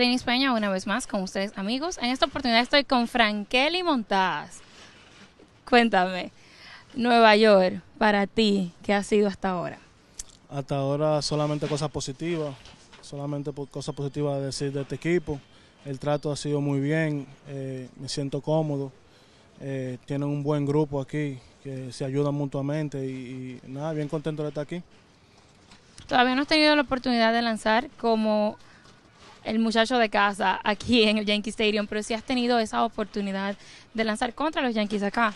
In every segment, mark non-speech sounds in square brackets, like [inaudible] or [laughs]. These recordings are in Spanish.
en España, una vez más, con ustedes, amigos. En esta oportunidad estoy con y Montás Cuéntame, Nueva York, para ti, ¿qué ha sido hasta ahora? Hasta ahora solamente cosas positivas, solamente cosas positivas de decir de este equipo. El trato ha sido muy bien, eh, me siento cómodo. Eh, tienen un buen grupo aquí que se ayudan mutuamente y, y nada, bien contento de estar aquí. Todavía no has tenido la oportunidad de lanzar como el muchacho de casa aquí en el Yankee Stadium, pero si has tenido esa oportunidad de lanzar contra los Yankees acá.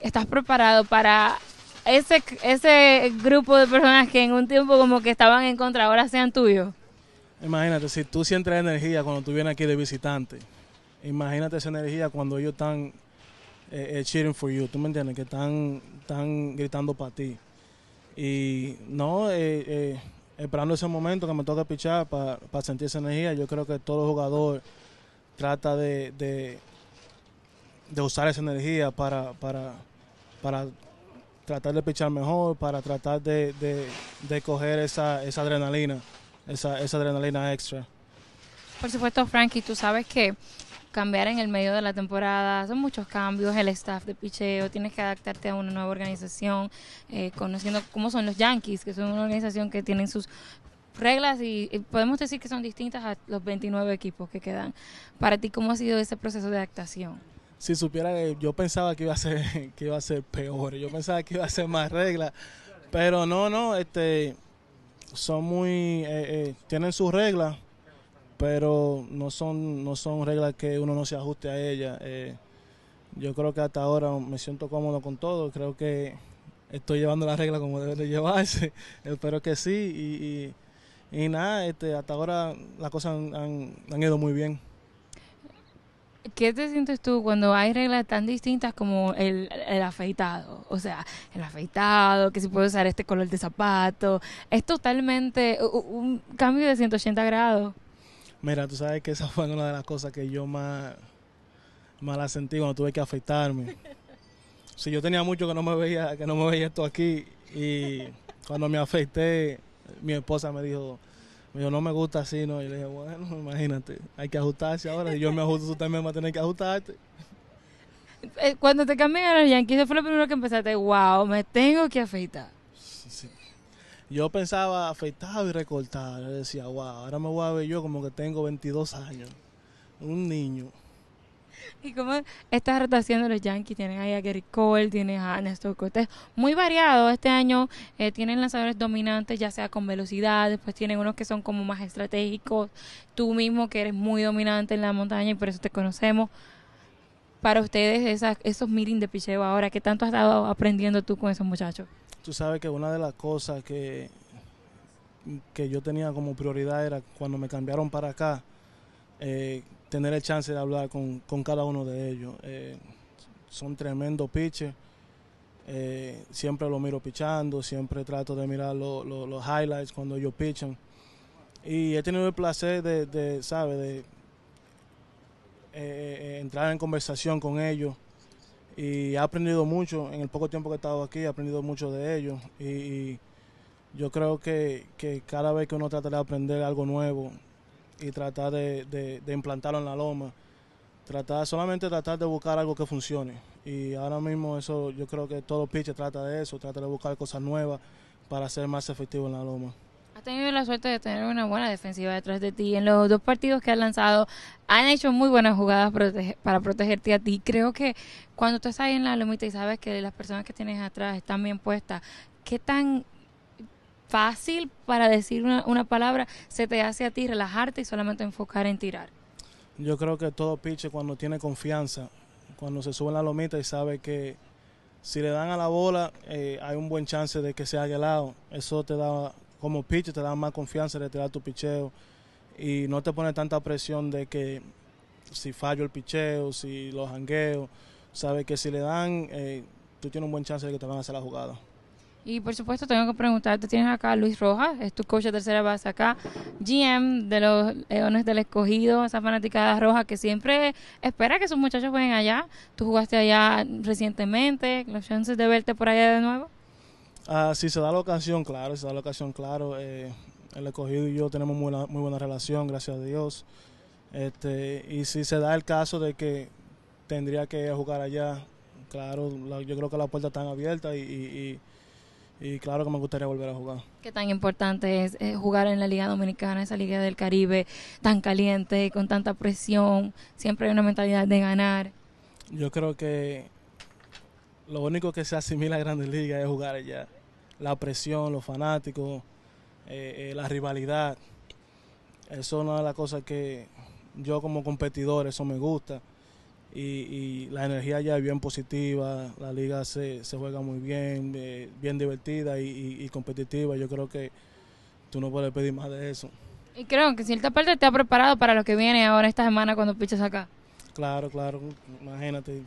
¿Estás preparado para ese, ese grupo de personas que en un tiempo como que estaban en contra, ahora sean tuyos? Imagínate, si tú sientes energía cuando tú vienes aquí de visitante, imagínate esa energía cuando ellos están eh, eh, cheering for you, ¿tú me entiendes? Que están, están gritando para ti. Y no, eh, esperando ese momento que me toca pichar para sentir esa energía. Yo creo que todo jugador trata de, de, usar esa energía para, para, para tratar de pichar mejor, para tratar de, coger esa, esa adrenalina, esa, esa adrenalina extra. Por supuesto, Frankie, tú sabes que cambiar en el medio de la temporada, son muchos cambios, el staff de picheo, tienes que adaptarte a una nueva organización, eh, conociendo cómo son los Yankees, que son una organización que tienen sus reglas y, podemos decir que son distintas a los 29 equipos que quedan. Para ti, ¿cómo ha sido ese proceso de adaptación? Si supiera que yo pensaba que iba a ser [laughs] que iba a ser peor, yo pensaba que iba a ser más reglas, pero no, no, este son muy eh, eh, tienen sus reglas pero no son, no son reglas que uno no se ajuste a ellas. Eh, yo creo que hasta ahora me siento cómodo con todo, creo que estoy llevando las reglas como debe de llevarse, [laughs] espero que sí y, nada, este, hasta ahora las cosas han, ido muy bien. ¿Qué te sientes tú cuando hay reglas tan distintas como el, afeitado? O sea, el afeitado, que se puede usar este color de zapato. Es totalmente un, un cambio de 180 grados. Mira, tú sabes que esa [laughs] fue una de las cosas que yo más, mal sentí cuando tuve que afeitarme. [laughs] Si yo tenía mucho que no me veía, que no me veía esto aquí y cuando me afeité, mi esposa me dijo, me dijo, no me gusta así, ¿no? Y le dije, bueno, imagínate, hay que ajustarse ahora. Y yo me ajusto, tú también vas a tener que ajustarte. Eh, cuando te cambiaron a los Yankees, fue lo primero que empezaste, wow, me tengo que afeitar. sí yo pensaba afeitado y recortado. decía, wow, ahora me voy a ver yo como que tengo 22 años. Un niño. ¿Y como estás rotación los Yankees? Tienen ahí a Gary Cole, tienes a Néstor Cortés. Muy variado. Este año eh, tienen lanzadores dominantes, ya sea con velocidad, después tienen unos que son como más estratégicos. Tú mismo que eres muy dominante en la montaña y por eso te conocemos. Para ustedes, esas, esos meetings de picheo ahora, ¿qué tanto has estado aprendiendo tú con esos muchachos? Tú sabes que una de las cosas que, que yo tenía como prioridad era cuando me cambiaron para acá, eh, tener el chance de hablar con, cada uno de ellos. Eh, son tremendos pitchers. Eh, siempre los miro pichando, siempre trato de mirar los highlights cuando ellos pichan. Y he tenido el placer de, de de entrar en conversación con ellos y he aprendido mucho en el poco tiempo que he estado aquí, he aprendido mucho de ellos y, yo creo que, cada vez que uno trata de aprender algo nuevo y tratar de, implantarlo en la loma, tratar solamente tratar de buscar algo que funcione y ahora mismo eso yo creo que todo pitch trata de eso, trata de buscar cosas nuevas para ser más efectivo en la loma tenido la suerte de tener una buena defensiva detrás de ti. En los dos partidos que has lanzado, han hecho muy buenas jugadas para protegerte a ti. Creo que cuando tú estás ahí en la lomita y sabes que las personas que tienes atrás están bien puestas, ¿qué tan fácil para decir una, palabra se te hace a ti relajarte y solamente enfocar en tirar? Yo creo que todo pitcher cuando tiene confianza, cuando se sube en la lomita y sabe que si le dan a la bola, eh, hay un buen chance de que sea lado Eso te da como pitcher te dan más confianza de tirar tu picheo y no te pone tanta presión de que si fallo el picheo, si lo jangueo, sabes que si le dan, eh, tú tienes un buen chance de que te van a hacer la jugada. Y por supuesto tengo que preguntarte, tienes acá Luis Rojas, es tu coach de tercera base acá, GM de los Leones del Escogido, esa fanaticada roja que siempre espera que sus muchachos jueguen allá. Tú jugaste allá recientemente, los chances de verte por allá de nuevo. Ah, si se da la ocasión, claro, si se da la ocasión, claro. Eh, el escogido y yo tenemos muy, muy, buena relación, gracias a Dios. Este, y si se da el caso de que tendría que jugar allá, claro, yo creo que las puertas están abiertas y, claro que me gustaría volver a jugar. ¿Qué tan importante es eh, jugar en la Liga Dominicana, esa Liga del Caribe tan caliente, con tanta presión? Siempre hay una mentalidad de ganar. Yo creo que lo único que se asimila a Grandes Ligas es jugar allá. La presión, los fanáticos, eh, eh, la rivalidad. Eso es una de las cosas que yo como competidor, eso me gusta. Y, la energía allá es bien positiva, la liga se, juega muy bien, eh, bien divertida y, competitiva. Yo creo que tú no puedes pedir más de eso. Y creo que si cierta parte te ha preparado para lo que viene ahora esta semana cuando piches acá. Claro, claro, imagínate.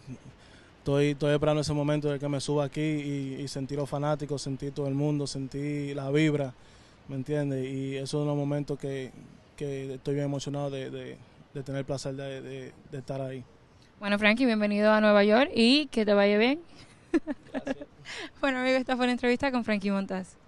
Estoy, esperando ese momento de que me suba aquí y, y sentir los fanáticos, sentí todo el mundo, sentí la vibra, ¿me entiendes? Y eso es uno momento momentos que, estoy bien emocionado de, tener el placer de, estar ahí. Bueno, Frankie, bienvenido a Nueva York y que te vaya bien. [laughs] bueno, amigo, esta fue la entrevista con Frankie Montas.